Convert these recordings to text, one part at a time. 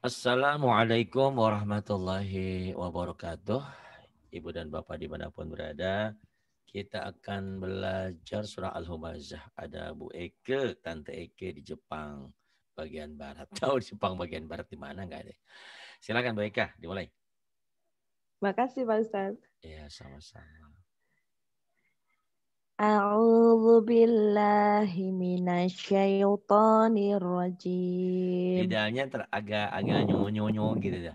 Assalamualaikum warahmatullahi wabarakatuh. Ibu dan Bapak dimanapun berada, kita akan belajar surah Al-Humazah. Ada Bu Eke, Tante Eke di Jepang bagian barat. Tahu di Jepang bagian barat di mana enggak ada. Silakan Bu Eka, dimulai. Makasih Pak Ustaz. Ya, sama-sama. A'udzu billahi minasyaitonir rajim. Lidahnya ter agak agak nyonyo-nyonyo gitu ya.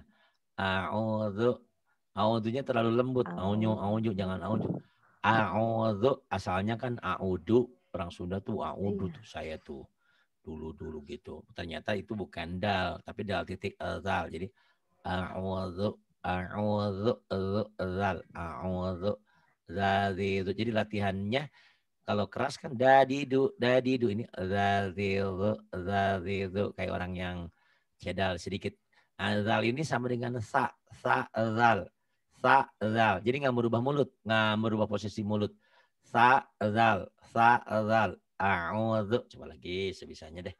A'udzu A'udzunya terlalu lembut. A'unyu, a'unyu, jangan a'udzu. A'udzu asalnya kan a'udu orang Sunda tuh a'udu iya. tuh saya tuh dulu-dulu gitu. Ternyata itu bukan dal tapi dal titik zal. Jadi a'udzu a'udzu zal a'udzu Zadidu. Jadi latihannya kalau keras kan dadidu, dadidu ini zadidu, zadidu kayak orang yang cedal sedikit. Azal nah, ini sama dengan sa, sa, zal, sa, zal. Jadi nggak merubah mulut, nggak merubah posisi mulut. Sa, zal, sa, zal. A'udzu. Coba lagi sebisanya deh.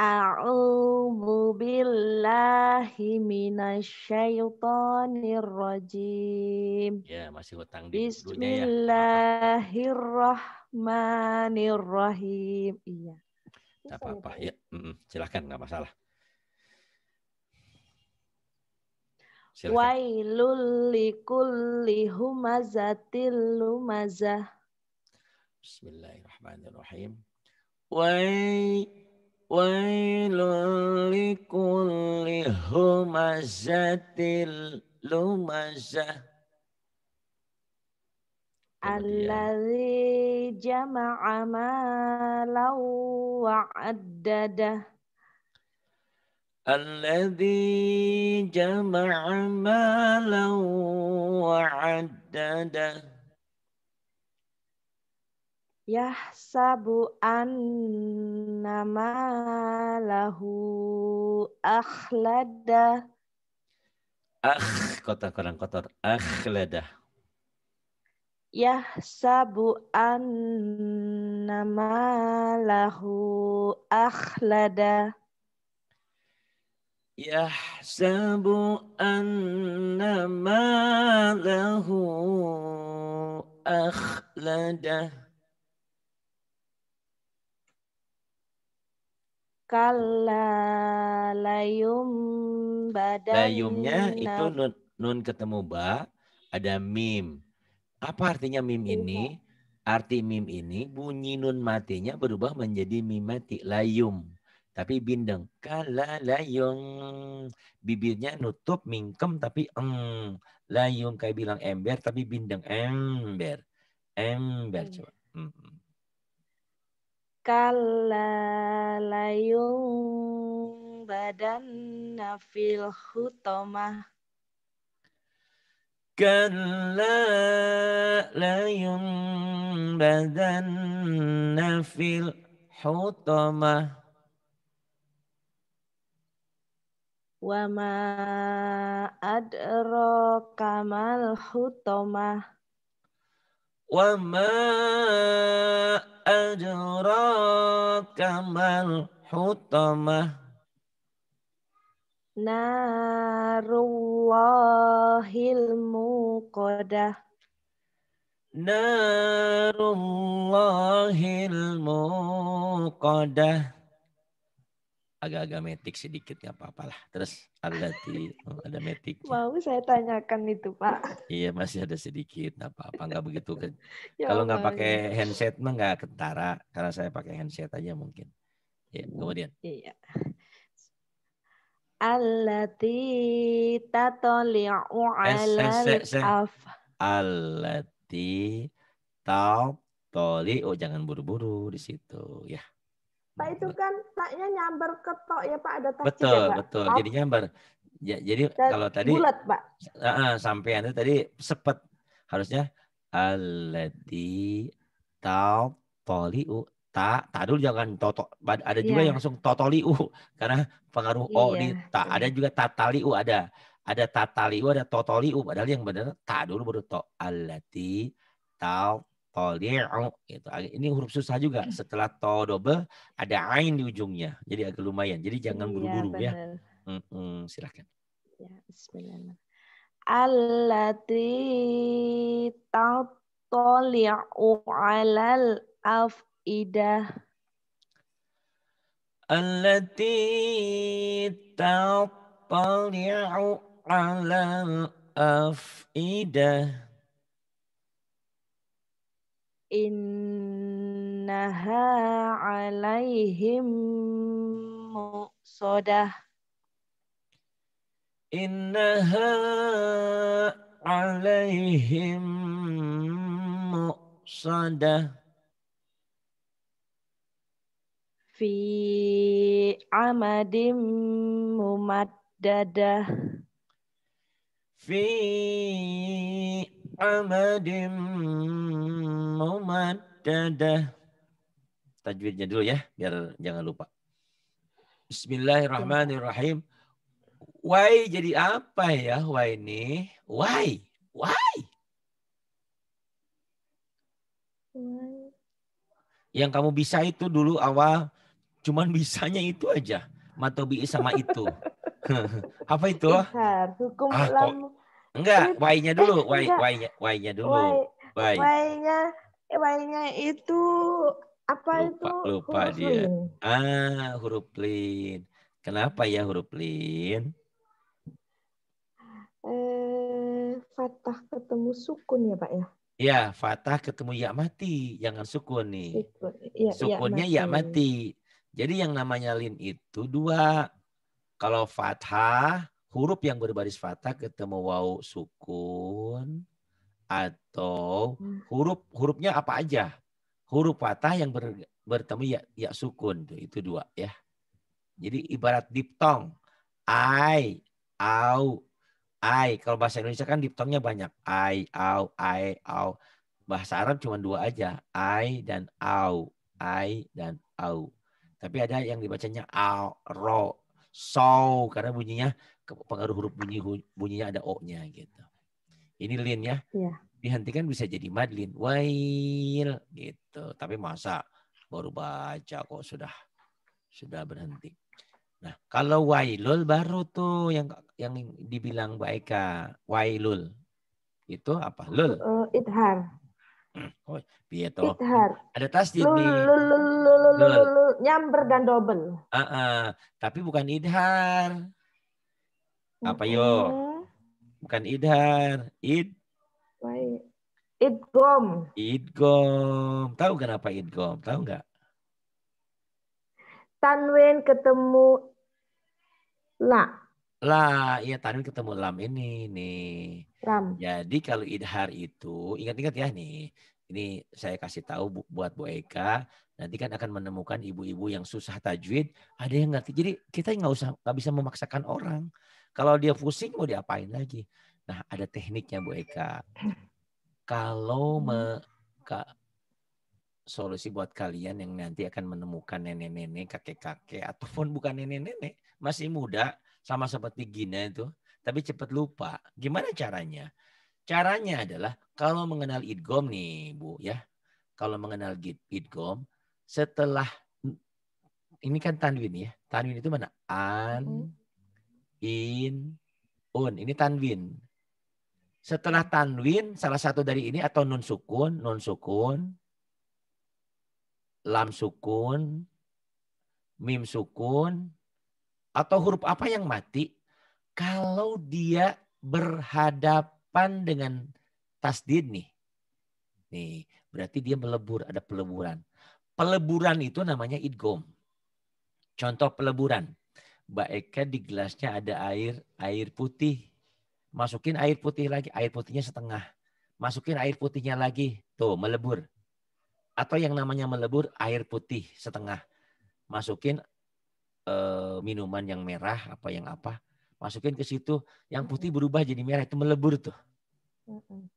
A'udzu billahi minasyaitonir rajim. Ya, masih hutang di ya. Bismillahirrahmanirrahim. Iya. Enggak apa-apa, ya. Mm -mm. Silakan, enggak masalah. Silahkan. Wailul likulli humazatil lumazah. Bismillahirrahmanirrahim. Wailul ويل لكل همزة لمزة الذي جمع مالا وعدده الذي جمع مالا وعدده an annama lahu akhlada. Akh, kota kurang kotor. Akhlada. Yahsabu annama lahu akhlada. يحسب أن nama له أخلده kala layum badan layumnya itu nun, nun ketemu ba ada mim apa artinya mim iya. ini arti mim ini bunyi nun matinya berubah menjadi mim mati layum tapi bindeng kala layung bibirnya nutup mingkem tapi eng layung kayak bilang ember tapi bindeng ember ember iya. coba hmm kalla layung badan fil hutamah kalla layung badan fil hutamah wama ma adraka mal hutamah adraka mal hutamah Narullahil muqadah Narullahil muqadah agak-agak metik sedikit nggak apa apalah Terus ada di oh, ada metik. Mau saya tanyakan itu Pak. Iya masih ada sedikit, nggak apa-apa, nggak begitu. ya, Kalau nggak pakai ya. handset mah nggak ketara, karena saya pakai handset aja mungkin. Ya, kemudian. Iya. Allati tatoli'u eh, eh, alal af. Allati Jangan buru-buru di situ. Ya. Pak itu kan taknya nyamber ketok ya Pak ada tak Betul, ya, betul. Maaf. Jadi nyamber. Ya, jadi Dan kalau tadi bulat, Pak. Uh, uh, sampean itu tadi sepet harusnya alladzi tatoliu ta tak dulu jangan totok ada juga iya. yang langsung totoliu karena pengaruh yeah. o iya, di ta iya. ada juga tataliu ada ada tataliu ada totoliu padahal yang benar tak dulu baru to alati tau toli'u gitu. Ini huruf susah juga. Hmm. Setelah to double ada ain di ujungnya. Jadi agak lumayan. Jadi jangan iya, buru-buru ya. ya. Mm -mm, silakan. Ya, bismillahirrahmanirrahim. 'alal afidah. Allati tatoli'u 'alal afidah innaha alaihim muqsadah innaha alaihim muqsadah fi amadim mumaddadah fi حمد ممدده tajwidnya dulu ya biar jangan lupa Bismillahirrahmanirrahim Why jadi apa ya why ini why why yang kamu bisa itu dulu awal cuman bisanya itu aja matobi sama itu apa itu hukum ah, kok. Enggak, y nya dulu, eh, y nya dulu. y nya y itu apa lupa, itu? Lupa huruf dia. Ah, huruf lin. Kenapa ya huruf lin? Eh, fatah ketemu sukun ya, Pak ya? Ya, fatah ketemu ya mati, jangan sukun nih. Ya, ya, Sukunnya ya mati. ya mati. Jadi yang namanya lin itu dua. Kalau fathah huruf yang berbaris fathah ketemu wau sukun atau huruf hurufnya apa aja huruf fathah yang ber, bertemu ya ya sukun itu itu dua ya jadi ibarat diptong ai au ai kalau bahasa Indonesia kan diptongnya banyak ai au ai au bahasa Arab cuma dua aja ai dan au ai dan au tapi ada yang dibacanya au ro so karena bunyinya pengaruh huruf bunyi bunyinya ada o-nya gitu. Ini lin ya. ya. Dihentikan bisa jadi madlin. Wail gitu. Tapi masa baru baca kok sudah sudah berhenti. Nah, kalau wailul baru tuh yang yang dibilang baik wailul. Itu apa? Lul. Uh, eh, idhar. Oh, Pieto. Iya ithar. Ada tasdid nih. Nyamber dan dobel Uh -uh. Tapi bukan idhar. Apa yo? Bukan idhar, id. Baik. Idgom. Idgom. Tahu kenapa idgom? Tahu nggak? Tanwin ketemu la. La, iya tanwin ketemu lam ini nih. Lam. Jadi kalau idhar itu ingat-ingat ya nih. Ini saya kasih tahu buat Bu Eka. Nanti kan akan menemukan ibu-ibu yang susah tajwid. Ada yang nggak Jadi kita nggak usah nggak bisa memaksakan orang. Kalau dia pusing mau diapain lagi? Nah, ada tekniknya Bu Eka. Kalau me, ka, solusi buat kalian yang nanti akan menemukan nenek-nenek, kakek-kakek ataupun bukan nenek-nenek, masih muda sama seperti Gina itu, tapi cepat lupa. Gimana caranya? Caranya adalah kalau mengenal idgom nih, Bu, ya. Kalau mengenal idgom, setelah ini kan tanwin ya. Tanwin itu mana? An, in un. Ini tanwin. Setelah tanwin salah satu dari ini atau nun sukun, nun sukun, lam sukun, mim sukun atau huruf apa yang mati kalau dia berhadapan dengan tasdid nih. Nih, berarti dia melebur, ada peleburan. Peleburan itu namanya idgom. Contoh peleburan. Mbak di gelasnya ada air, air putih. Masukin air putih lagi, air putihnya setengah. Masukin air putihnya lagi, tuh melebur. Atau yang namanya melebur, air putih setengah. Masukin eh, minuman yang merah, apa yang apa. Masukin ke situ, yang putih berubah jadi merah, itu melebur tuh.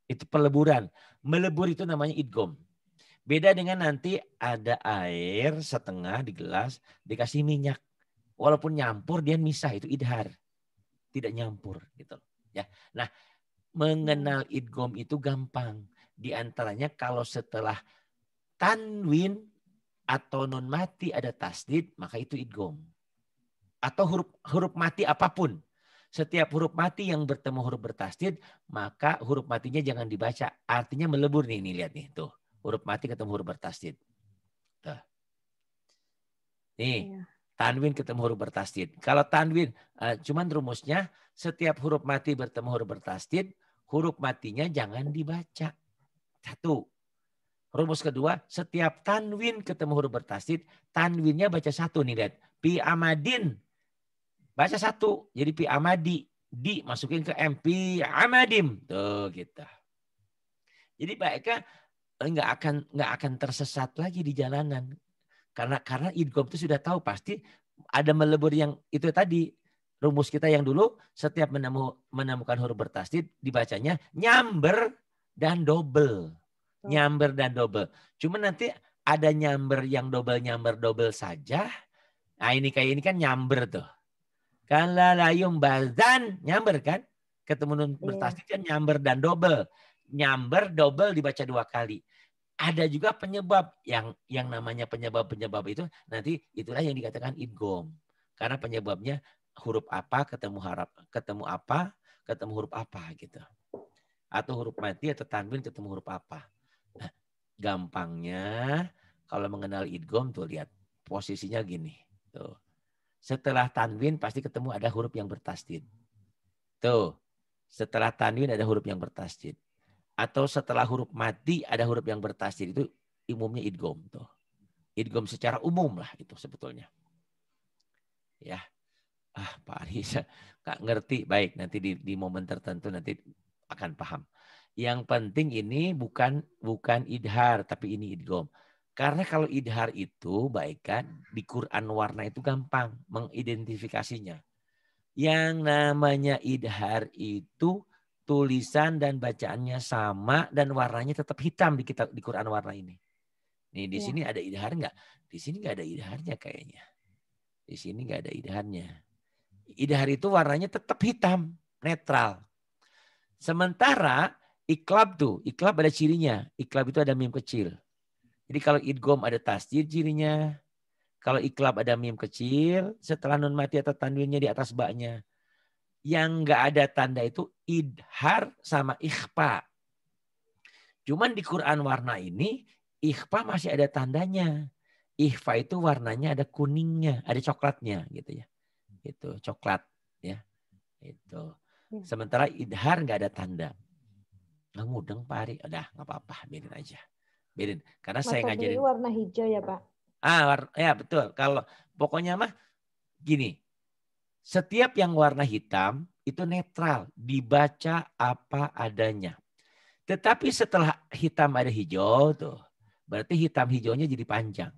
Itu peleburan. Melebur itu namanya idgom. Beda dengan nanti ada air setengah di gelas, dikasih minyak walaupun nyampur dia misah itu idhar. Tidak nyampur gitu ya. Nah, mengenal idgom itu gampang. Di antaranya kalau setelah tanwin atau non mati ada tasdid, maka itu idgom. Atau huruf huruf mati apapun. Setiap huruf mati yang bertemu huruf bertasdid, maka huruf matinya jangan dibaca. Artinya melebur nih, nih lihat nih tuh. Huruf mati ketemu huruf bertasdid. Tuh. Nih, iya. Tanwin ketemu huruf bertasdid. Kalau tanwin, uh, cuman rumusnya setiap huruf mati bertemu huruf bertasdid, huruf matinya jangan dibaca. Satu. Rumus kedua, setiap tanwin ketemu huruf bertasdid, tanwinnya baca satu nih lihat. Pi amadin. Baca satu, jadi pi amadi. Di masukin ke M, pi amadim. Tuh gitu. Jadi baiknya eh, nggak akan nggak akan tersesat lagi di jalanan karena karena idgom itu sudah tahu pasti ada melebur yang itu tadi rumus kita yang dulu setiap menemu, menemukan huruf bertasdid dibacanya nyamber dan double. Nyamber dan double. Cuma nanti ada nyamber yang double nyamber double saja. Nah ini kayak ini kan nyamber tuh. Kalau layum bazan nyamber kan? Ketemu nun bertasdid iya. kan nyamber dan double. Nyamber double dibaca dua kali ada juga penyebab yang yang namanya penyebab-penyebab itu nanti itulah yang dikatakan idgom. Karena penyebabnya huruf apa ketemu harap ketemu apa ketemu huruf apa gitu. Atau huruf mati atau tanwin ketemu huruf apa. Nah, gampangnya kalau mengenal idgom tuh lihat posisinya gini. Tuh. Setelah tanwin pasti ketemu ada huruf yang bertasdid. Tuh. Setelah tanwin ada huruf yang bertasdid atau setelah huruf mati ada huruf yang bertasir itu umumnya idgom tuh. Idgom secara umum lah itu sebetulnya. Ya. Ah, Pak Arisa, Kak ngerti. Baik, nanti di, di momen tertentu nanti akan paham. Yang penting ini bukan bukan idhar, tapi ini idgom. Karena kalau idhar itu, baik kan, di Quran warna itu gampang mengidentifikasinya. Yang namanya idhar itu tulisan dan bacaannya sama dan warnanya tetap hitam di kita di Quran warna ini. Nih di ya. sini ada idhar nggak? Di sini nggak ada idharnya kayaknya. Di sini nggak ada idharnya. Idhar itu warnanya tetap hitam, netral. Sementara iklab tuh, iklab ada cirinya. Iklab itu ada mim kecil. Jadi kalau idgom ada tasdir cirinya. Kalau iklab ada mim kecil, setelah nun mati atau tanwinnya di atas baknya yang nggak ada tanda itu idhar sama ikhfa. Cuman di Quran warna ini ikhfa masih ada tandanya. Ikhfa itu warnanya ada kuningnya, ada coklatnya gitu ya. Itu coklat ya. Itu. Ya. Sementara idhar nggak ada tanda. Nggak mudeng Pak Ari. Udah nggak apa-apa, biarin aja. Biarin. Karena Mata saya ngajarin. warna hijau ya Pak? Ah, warna, ya betul. Kalau pokoknya mah gini, setiap yang warna hitam itu netral, dibaca apa adanya. Tetapi setelah hitam ada hijau tuh, berarti hitam hijaunya jadi panjang.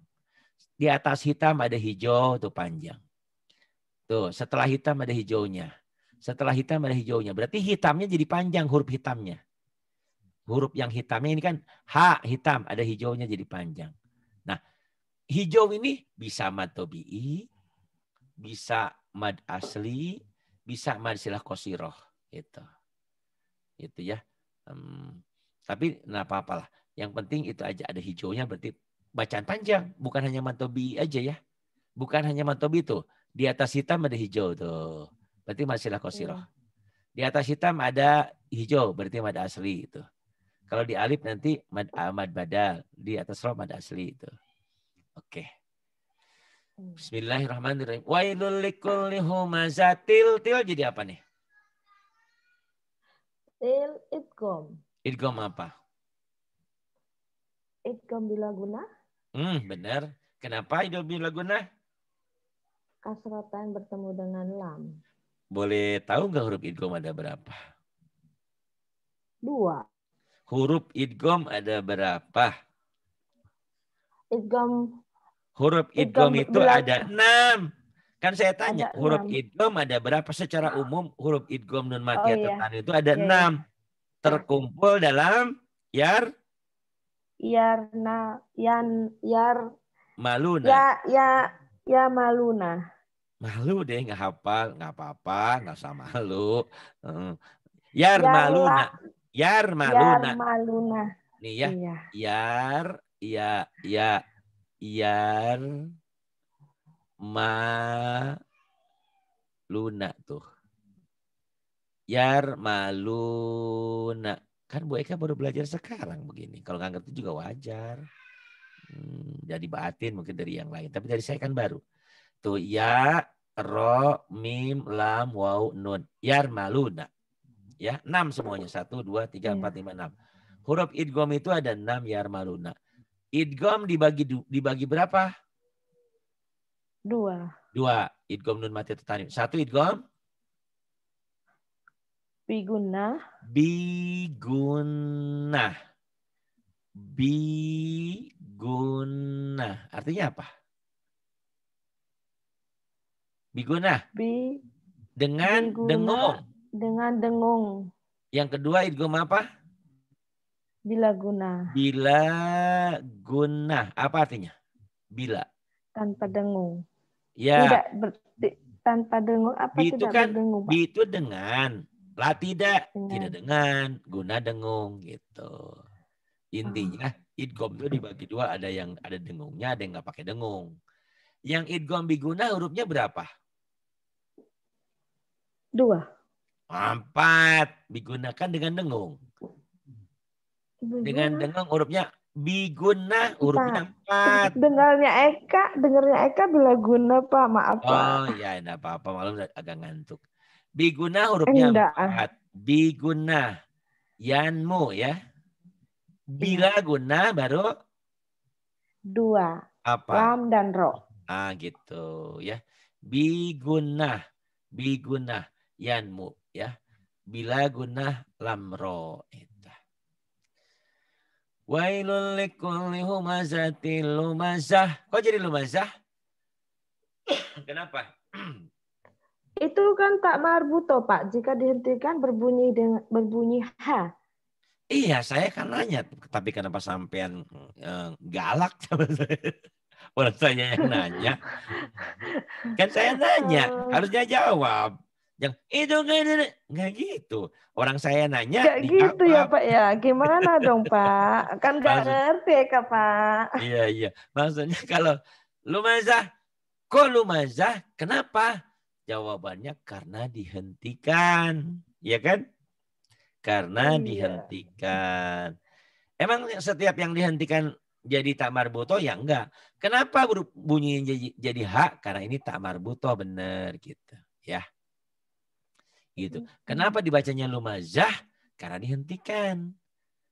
Di atas hitam ada hijau tuh panjang. Tuh, setelah hitam ada hijaunya. Setelah hitam ada hijaunya. Berarti hitamnya jadi panjang huruf hitamnya. Huruf yang hitamnya ini kan H hitam, ada hijaunya jadi panjang. Nah, hijau ini bisa matobi, bisa mad asli, bisa mad silah kosiroh. Itu. Itu ya. Um, tapi nah apa-apalah. Yang penting itu aja ada hijaunya berarti bacaan panjang. Bukan hanya mantobi aja ya. Bukan hanya mantobi itu. Di atas hitam ada hijau tuh. Berarti silah kosiroh. Iya. Di atas hitam ada hijau, berarti mad asli itu. Kalau di alif nanti mad, mad badal, di atas roh mad asli itu. Oke. Okay. Bismillahirrahmanirrahim. Wailul likulli humazatil til jadi apa nih? Til idgom. Idgom apa? Idgom bila guna. Hmm, benar. Kenapa idgom bila guna? Kasrotan bertemu dengan lam. Boleh tahu nggak huruf idgom ada berapa? Dua. Huruf idgom ada berapa? Idgom Huruf idgom itu ada enam. Kan saya tanya, ada huruf idgham ada berapa? Secara nah. umum huruf idgom nun mati oh, iya. itu ada okay. Iya, iya. enam. Iya. Terkumpul dalam yar yarna yan yar maluna. Ya ya ya maluna. Malu deh nggak hafal, nggak apa-apa, nggak sama malu. Ya, yar, yar maluna. Yar maluna. Yar maluna. Nih ya. Iya. Yar ya ya Ian Ma Luna tuh. Yar Maluna. Kan Bu Eka baru belajar sekarang begini. Kalau nggak ngerti juga wajar. Hmm, jadi batin mungkin dari yang lain. Tapi dari saya kan baru. Tuh ya ro mim lam wau nun. Yar maluna. Ya, enam semuanya. Satu, dua, tiga, iya. empat, lima, enam. Huruf idgom itu ada enam yar maluna. Idgom dibagi dibagi berapa? Dua. Dua. Idgom nun mati tanim. Satu idgom. Biguna. Biguna. Biguna. Artinya apa? Biguna. Bi. Dengan biguna. dengung. Dengan dengung. Yang kedua idgom apa? Bila guna. Bila guna. Apa artinya? Bila. Tanpa dengung. Ya. Tidak ber, di, tanpa dengung apa itu tidak kan, berdengung? Itu dengan. Lah tidak. Dengan. Tidak dengan. Guna dengung gitu. Intinya oh. Ah. idgom itu dibagi dua. Ada yang ada dengungnya, ada yang nggak pakai dengung. Yang idgom biguna hurufnya berapa? Dua. Empat. Digunakan dengan dengung dengan iya. dengan hurufnya biguna hurufnya iya. empat. Dengarnya Eka, dengarnya Eka bila guna pak, maaf pak. Oh ya, tidak apa-apa, malam agak ngantuk. Biguna hurufnya empat. Biguna, yanmu ya. Iya. Bila guna baru dua. Apa? Lam dan ro. Ah gitu ya. Biguna, biguna, yanmu ya. Bila guna ro itu. Wailul likulli humazatil lumazah. Kok jadi lumazah? Kenapa? Itu kan tak marbuto, Pak. Jika dihentikan berbunyi dengan berbunyi ha. Iya, saya kan nanya, tapi kenapa sampean eh, galak sama saya? Orang saya yang nanya. kan saya nanya, oh. harusnya jawab yang itu eh, nggak gitu. Orang saya nanya. Nggak gitu ya Pak ya. Gimana dong Pak? Kan nggak ngerti ya Kak Pak. Iya iya. Maksudnya kalau lumazah, kok lumazah? Kenapa? Jawabannya karena dihentikan, ya kan? Karena iya. dihentikan. Emang setiap yang dihentikan jadi tak marbuto ya enggak. Kenapa bunyinya jadi, jadi hak? Karena ini tak marbuto benar gitu. Ya gitu. Hmm. Kenapa dibacanya lumazah? Karena dihentikan.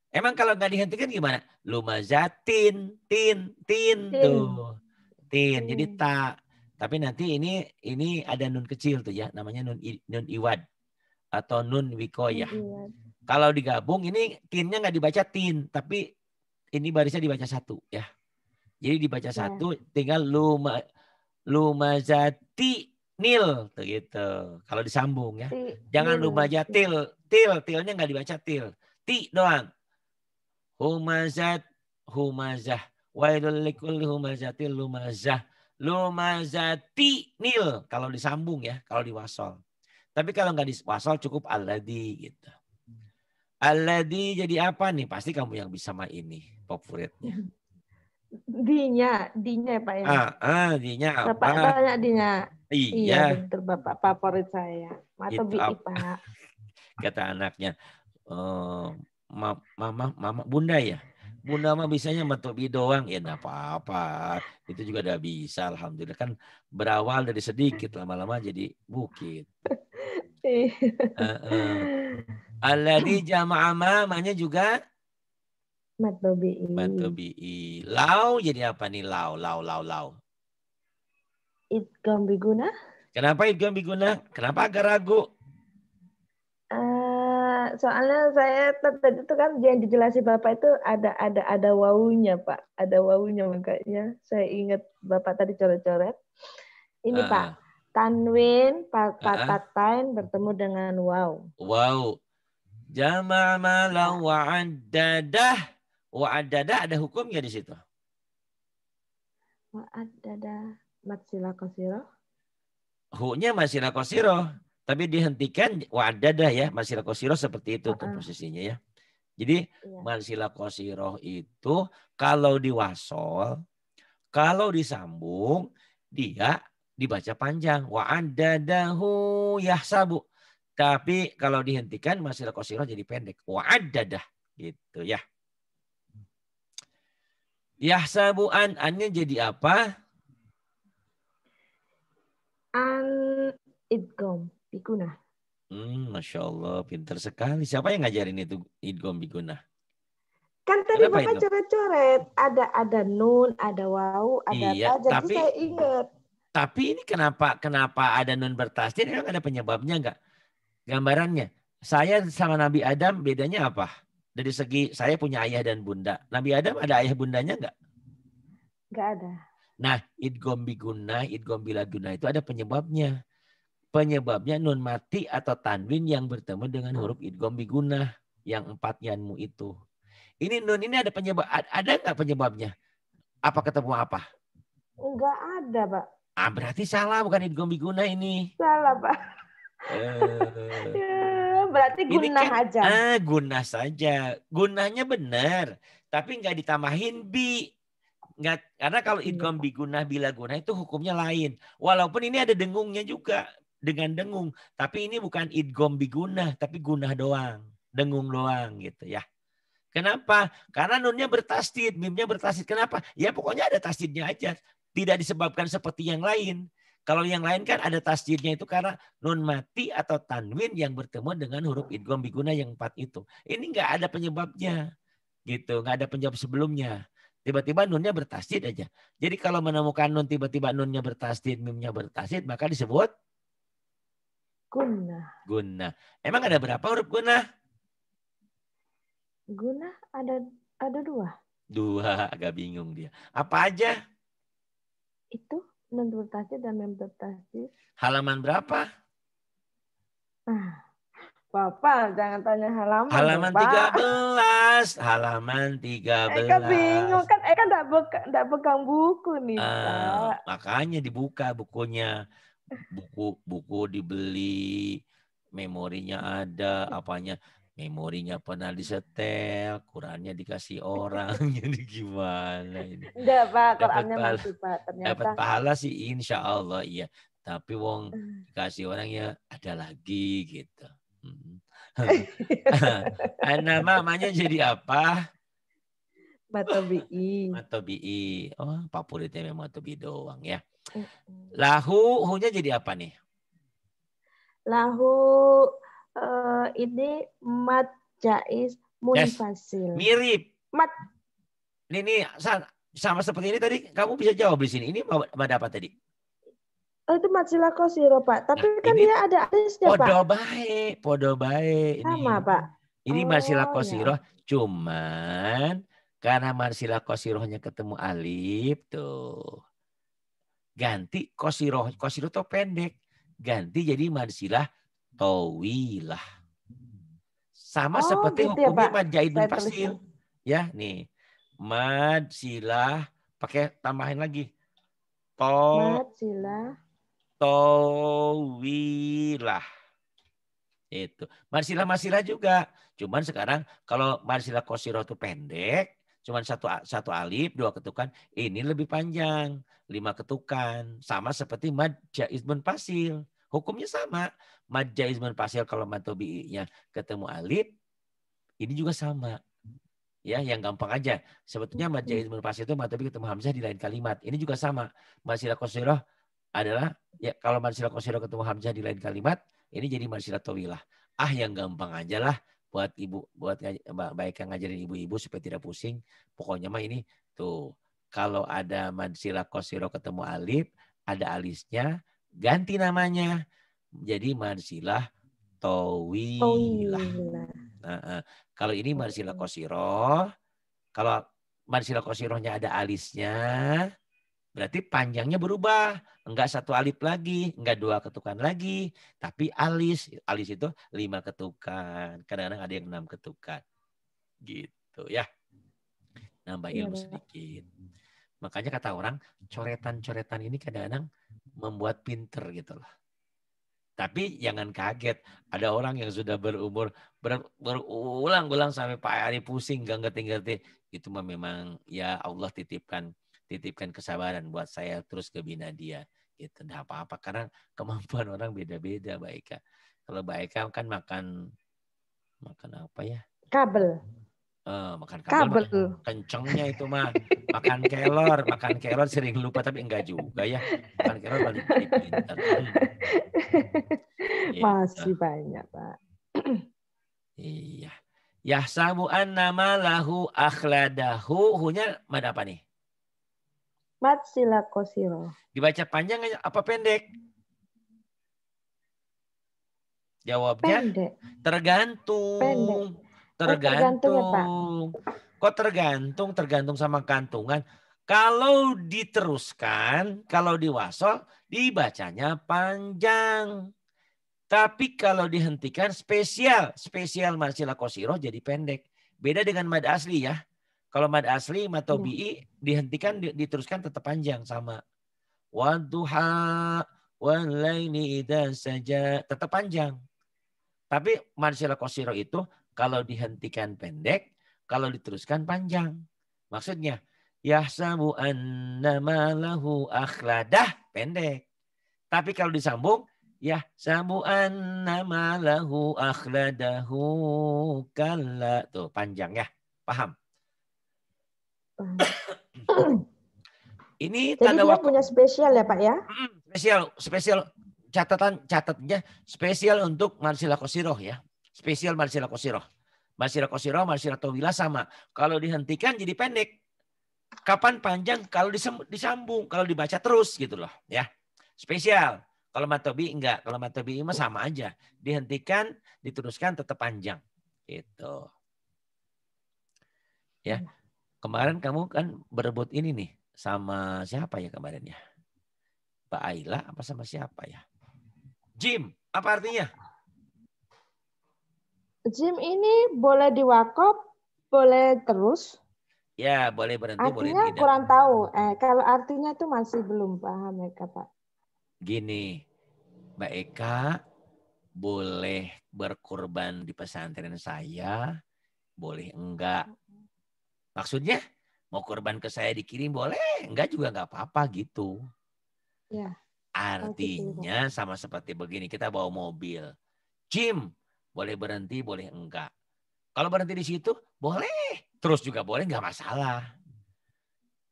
Emang kalau nggak dihentikan gimana? Lumazatin, tin, tin, tin. tuh. Tin. Jadi tak. Tapi nanti ini ini ada nun kecil tuh ya, namanya nun i, nun iwad atau nun wikoyah. Kalau digabung ini tinnya nggak dibaca tin, tapi ini barisnya dibaca satu ya. Jadi dibaca ya. satu, tinggal luma lumazati nil tuh gitu. Kalau disambung ya. Jangan lupa aja til. Til, tilnya nggak dibaca til. Ti doang. Humazat, humazah. Wailul likul humazatil lumazah. Lumazati nil. Kalau disambung ya, kalau diwasol. Tapi kalau nggak diwasol cukup aladi gitu. Aladi jadi apa nih? Pasti kamu yang bisa sama ini favoritnya. Dinya, dinya ya Pak ya. Ah, ah dinya apa? Bapak tanya dinya. Iya. iya dokter bapak favorit saya. Mata gitu. bi Pak. Kata anaknya. mama, eh, mama, mama, bunda ya? Bunda mah bisanya matobi doang. Ya enggak apa-apa. Itu juga udah bisa. Alhamdulillah kan berawal dari sedikit. Lama-lama jadi bukit. Alladhi iya. jama'a mamanya juga Matobi. Matobi. Lau jadi apa nih lau? Lau, lau, lau be guna? Kenapa be guna? Kenapa agak ragu? Uh, soalnya saya tadi itu kan yang dijelasin Bapak itu ada ada ada wawunya, Pak. Ada wawunya makanya saya ingat Bapak tadi coret-coret. Ini, uh. Pak. Tanwin, pat, ah, ah. pat, patain bertemu dengan wow. Wow. Jama malam wa adadah ada hukumnya di situ? adadah. Matsila kosiro. Hunya matsila kosiro. Tapi dihentikan wadadah ya. matsila kosiro seperti itu uh -uh. Ah. komposisinya ya. Jadi iya. mansila kosiroh itu kalau diwasol, kalau disambung, dia dibaca panjang. Wa adadahu yahsabu. Tapi kalau dihentikan mansila kosiroh jadi pendek. Wa adadah. Gitu ya. Yahsabu an. Annya jadi apa? idgom biguna. Hmm, Masya Allah, pinter sekali. Siapa yang ngajarin itu idgom biguna? Kan tadi Kenapa Bapak coret-coret. Ada ada nun, ada wau, ada iya, ta. Jadi tapi, saya ingat. Tapi ini kenapa kenapa ada nun bertasdir? Emang ada penyebabnya enggak? Gambarannya. Saya sama Nabi Adam bedanya apa? Dari segi saya punya ayah dan bunda. Nabi Adam ada ayah bundanya enggak? Enggak ada. Nah, idgom biguna, idgom biladuna itu ada penyebabnya. Penyebabnya nun mati atau tanwin yang bertemu dengan huruf idgom bigunah yang empat yanmu itu. Ini nun ini ada penyebab ada nggak penyebabnya? Apa ketemu apa? Enggak ada, Pak. Ah, berarti salah bukan idgom bigunah ini. Salah, Pak. Eh. Eh, berarti guna kan, aja. Ah, eh, guna saja. Gunanya benar, tapi nggak ditambahin bi nggak karena kalau idgham iya. biguna bila guna itu hukumnya lain. Walaupun ini ada dengungnya juga dengan dengung. Tapi ini bukan idgom bigunah, tapi gunah doang. Dengung doang gitu ya. Kenapa? Karena nunnya bertastid, mimnya bertastid. Kenapa? Ya pokoknya ada tastidnya aja. Tidak disebabkan seperti yang lain. Kalau yang lain kan ada tasjidnya itu karena nun mati atau tanwin yang bertemu dengan huruf idgom biguna yang empat itu. Ini nggak ada penyebabnya. Gitu, nggak ada penyebab sebelumnya. Tiba-tiba nunnya bertasjid aja. Jadi kalau menemukan nun tiba-tiba nunnya bertasjid, mimnya bertasjid, maka disebut Guna. Guna. Emang ada berapa huruf guna? Guna ada ada dua. Dua, agak bingung dia. Apa aja? Itu mendotasi dan mendotasi. Halaman berapa? Ah, Bapak jangan tanya halaman. Halaman Bapak. 13. Halaman 13. Eka bingung kan Eka enggak pegang buku nih, Uh, Makanya dibuka bukunya buku buku dibeli memorinya ada apanya memorinya pernah disetel, Qurannya dikasih orang, jadi gimana ini? Enggak pak, Qurannya masih pak. Dapat pahala sih, insya Allah iya. Tapi wong dikasih orang ya ada lagi gitu. Hmm. Nama mamanya jadi apa? Matobi. Matobi. Oh, favoritnya memang Matobi doang ya. Lahu hunya jadi apa nih? Lahu uh, ini mat jais munfasil. Yes. Mirip. Mat. Ini, ini sama seperti ini tadi kamu bisa jawab di sini. Ini apa apa tadi? Oh, itu matsila kosiro, Pak. Tapi nah, kan dia ada alisnya, Pak. Podo baik, podo baik. Sama, ini. Pak. Ini oh, matsila kosiro, ya. cuman karena matsila kosirohnya ketemu alif tuh ganti kosiroh kosiroh itu pendek ganti jadi mansilah towilah sama oh, seperti gitu ya, hukumnya ya, majahid bin pasir ya nih madsilah pakai tambahin lagi to madsilah towilah itu mad silah juga cuman sekarang kalau silah kosiroh itu pendek cuma satu satu alif, dua ketukan, ini lebih panjang, lima ketukan. Sama seperti mad jaizmun pasil. Hukumnya sama. Mad jaizmun pasil kalau matobi-nya ketemu alif, ini juga sama. Ya, yang gampang aja. Sebetulnya mad jaizmun hmm. pasil itu matobi ketemu hamzah di lain kalimat. Ini juga sama. Masilah kosiroh adalah ya kalau masilah kosiroh ketemu hamzah di lain kalimat, ini jadi mad silah Ah yang gampang aja lah buat ibu buat baik yang ngajarin ibu-ibu supaya tidak pusing. Pokoknya mah ini tuh kalau ada madsila kosiro ketemu alif, ada alisnya, ganti namanya. Jadi madsilah towilah. Nah, kalau ini madsilah kosiro, kalau madsilah kosironya ada alisnya, Berarti panjangnya berubah. Enggak satu alif lagi, enggak dua ketukan lagi. Tapi alis, alis itu lima ketukan. Kadang-kadang ada yang enam ketukan. Gitu ya. Nambah iya, ilmu sedikit. Makanya kata orang, coretan-coretan ini kadang-kadang membuat pinter gitu loh. Tapi jangan kaget, ada orang yang sudah berumur ber, berulang-ulang sampai Pak Ari pusing, gak ngerti-ngerti. Itu memang ya Allah titipkan titipkan kesabaran buat saya terus ke bina dia gitu nggak apa-apa karena kemampuan orang beda-beda Mbak kalau Mbak kan makan makan apa ya kabel Uh, makan kabel, kabel. Makan, kencengnya itu mah makan kelor makan kelor sering lupa tapi enggak juga ya makan kelor paling pintar iya. masih banyak pak iya ya sabuan nama lahu akhladahu. Hunya mad apa nih? sila kosiro. Dibaca panjang apa pendek? Jawabnya pendek. tergantung. Pendek. Tergantung. Oh, tergantung ya, Pak. Kok tergantung? Tergantung sama kantungan. Kalau diteruskan, kalau diwasol, dibacanya panjang. Tapi kalau dihentikan spesial, spesial Marsila Kosiro jadi pendek. Beda dengan mad asli ya. Kalau mad asli, mad hmm. tobi'i dihentikan diteruskan tetap panjang sama. Waduha walaini idza saja tetap panjang. Tapi mansilah kosiro itu kalau dihentikan pendek, kalau diteruskan panjang. Maksudnya yahsabu annama lahu akhladah pendek. Tapi kalau disambung Ya yahsabu annama lahu akhladahu kalla tuh panjang ya. Paham? Ini Jadi tanda dia waktu. punya spesial ya Pak ya? spesial, spesial catatan catatnya spesial untuk Marsila Kosiroh ya. Spesial Marsila Kosiroh. Marsila Kosiroh, Marsila Towila sama. Kalau dihentikan jadi pendek. Kapan panjang kalau disambung, kalau dibaca terus gitu loh ya. Spesial. Kalau Matobi enggak, kalau Matobi ini sama aja. Dihentikan, diteruskan tetap panjang. itu Ya. Kemarin kamu kan berebut ini nih sama siapa ya kemarin ya? Pak Aila apa sama siapa ya? Jim, apa artinya? Jim ini boleh diwakop, boleh terus. Ya, boleh berhenti, artinya boleh tidak. kurang tahu. Eh, kalau artinya tuh masih belum paham Eka, Pak. Gini, Mbak Eka boleh berkorban di pesantren saya, boleh enggak. Maksudnya mau korban ke saya dikirim boleh, enggak juga enggak apa-apa gitu. Ya. Artinya sama seperti begini, kita bawa mobil. Jim, boleh berhenti, boleh enggak. Kalau berhenti di situ, boleh. Terus juga boleh, enggak masalah.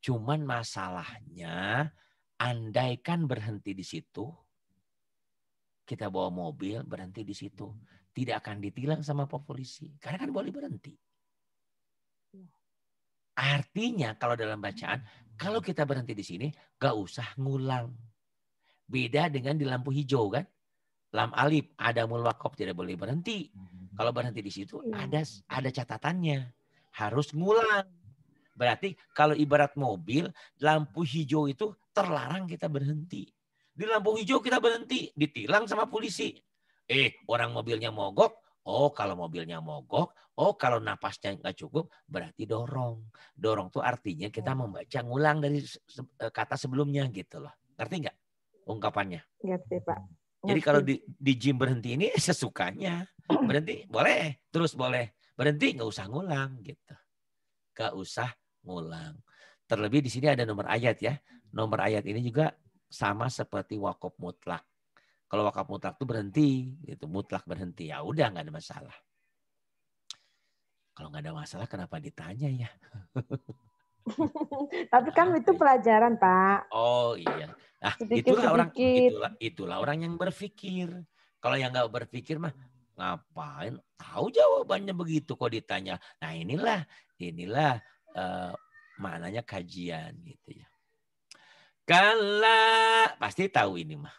Cuman masalahnya, andaikan berhenti di situ, kita bawa mobil, berhenti di situ. Tidak akan ditilang sama polisi. Karena kan boleh berhenti. Artinya kalau dalam bacaan, hmm. kalau kita berhenti di sini, gak usah ngulang. Beda dengan di lampu hijau kan. Lam alif, ada mulwakob tidak boleh berhenti. Hmm. Kalau berhenti di situ iya. ada ada catatannya. Harus ngulang. Berarti kalau ibarat mobil, lampu hijau itu terlarang kita berhenti. Di lampu hijau kita berhenti, ditilang sama polisi. Eh, orang mobilnya mogok, Oh, kalau mobilnya mogok, oh kalau napasnya nggak cukup, berarti dorong. Dorong tuh artinya kita iya. membaca ngulang dari eh, kata sebelumnya gitu loh. Ngerti nggak ungkapannya? Ngerti, Pak. Ngerti. Hmm. Jadi kalau di, di gym berhenti ini sesukanya. Berhenti boleh, terus boleh. Berhenti nggak usah ngulang gitu. Nggak usah ngulang. Terlebih di sini ada nomor ayat ya. Nomor ayat ini juga sama seperti wakop mutlak kalau wakaf mutlak itu berhenti, itu mutlak berhenti. Ya udah nggak ada masalah. Kalau nggak ada masalah kenapa ditanya ya? Tapi kan itu ya? pelajaran Pak. Oh iya. Nah, sedikit, itulah sedikit. orang itulah, itulah orang yang berpikir. Kalau yang nggak berpikir mah ngapain? Tahu jawabannya begitu kok ditanya. Nah inilah inilah uh, eh, maknanya kajian gitu ya. Kala pasti tahu ini mah.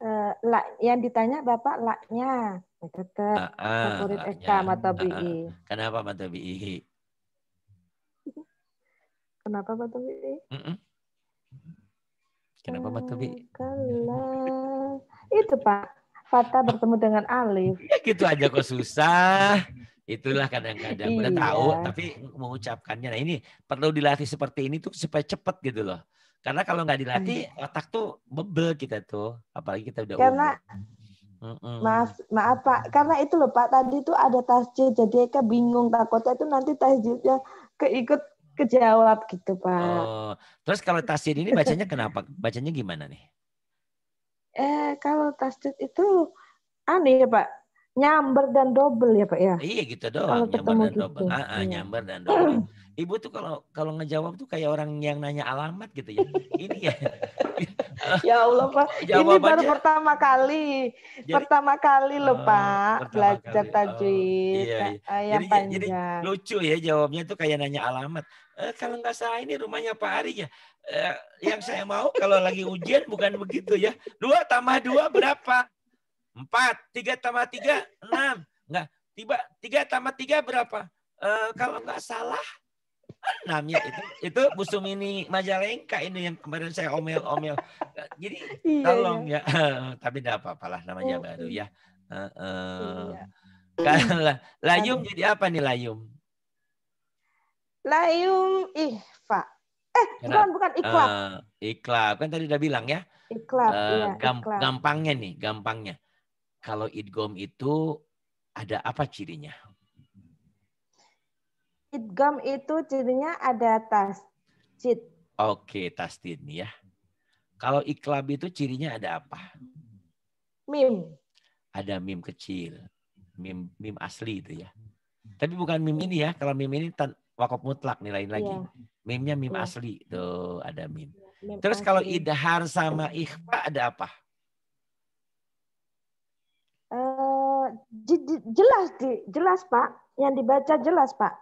Eh, yang ditanya Bapak laknya tetap ah, ah, favorit SK Kenapa mata BI? Kenapa mata BI? Kenapa mata BI? Kalau itu Pak, Fata bertemu dengan Alif. gitu aja kok susah. Itulah kadang-kadang udah iya. tahu tapi mengucapkannya. Nah ini perlu dilatih seperti ini tuh supaya cepat gitu loh. Karena kalau nggak iya. dilatih otak tuh bebel kita tuh, apalagi kita udah Karena umur. Mm-mm. Maaf, maaf Pak, karena itu loh Pak tadi tuh ada tasjid, jadi Eka bingung takutnya itu nanti tasjidnya keikut kejawab gitu Pak. Oh, terus kalau tasjid ini bacanya kenapa? Bacanya gimana nih? Eh kalau tasjid itu aneh ya Pak, nyamber dan dobel ya Pak ya. Iya gitu doang, kalau nyamber dan gitu. double. Ah, ah, iya. nyamber dan dobel. ibu tuh kalau kalau ngejawab tuh kayak orang yang nanya alamat gitu ya. Ini ya. ya Allah Pak, ini baru aja. pertama kali, jadi, pertama kali loh oh, Pak belajar tajwid oh, iya, iya. yang jadi, panjang. Jadi lucu ya jawabnya tuh kayak nanya alamat. E, kalau nggak salah ini rumahnya Pak Ari ya. E, yang saya mau kalau lagi ujian bukan begitu ya. Dua tambah dua berapa? Empat. Tiga tambah tiga enam. Nggak. Tiba tiga tambah tiga berapa? E, kalau nggak salah namanya itu itu musuh mini Majalengka ini yang kemarin saya omel-omel. Jadi iya, tolong iya. ya, tapi tidak apa-apalah namanya oh, baru ya. Uh, uh. Iya. layum jadi apa nih layum? Layum ihfa. Eh, Karena, bukan bukan iklab. Uh, kan tadi udah bilang ya. Iklab. Uh, iya, gam, Gampangnya nih, gampangnya. Kalau idgom itu ada apa cirinya? Idgom itu jadinya ada cid. Oke, tas tasdid ya. Kalau iklab itu cirinya ada apa? Mim. Ada mim kecil. Mim mim asli itu ya. Tapi bukan mim ini ya. Kalau mim ini tan mutlak nih lain lagi. Yeah. Mimnya mim iya. yeah. asli. Tuh, ada mim. Iya, mim Terus asli. kalau idhar sama ikhfa ada apa? Uh, jelas jelas Pak. Yang dibaca jelas Pak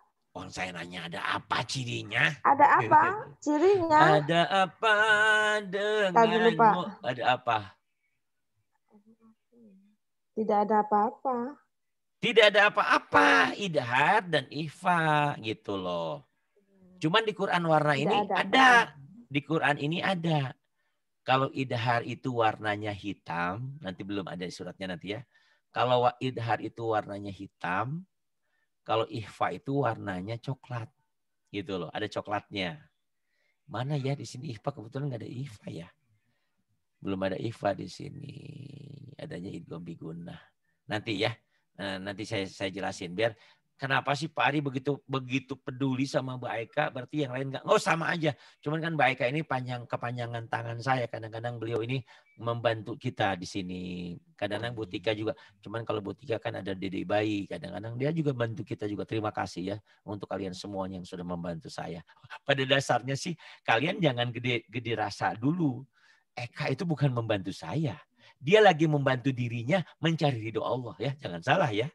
saya nanya ada apa cirinya? Ada apa cirinya? Ada apa denganmu? Ada apa? Tidak ada apa-apa. Tidak ada apa-apa Idhar dan Ifa gitu loh. Cuman di Quran warna Tidak ini ada. ada. Di Quran ini ada. Kalau idhar itu warnanya hitam, nanti belum ada suratnya nanti ya. Kalau idhar itu warnanya hitam, kalau ihfa itu warnanya coklat. Gitu loh, ada coklatnya. Mana ya di sini ihfa? Kebetulan nggak ada ihfa ya. Belum ada ihfa di sini. Adanya idgham biguna. Nanti ya, eh, nanti saya saya jelasin biar Kenapa sih Pak Ari begitu begitu peduli sama Mbak Eka? Berarti yang lain nggak? Oh sama aja. Cuman kan Mbak Eka ini panjang kepanjangan tangan saya. Kadang-kadang beliau ini membantu kita di sini. Kadang-kadang Butika juga. Cuman kalau Butika kan ada dedek bayi. Kadang-kadang dia juga bantu kita juga. Terima kasih ya untuk kalian semuanya yang sudah membantu saya. Pada dasarnya sih kalian jangan gede-gede rasa dulu. Eka itu bukan membantu saya. Dia lagi membantu dirinya mencari ridho Allah ya. Jangan salah ya.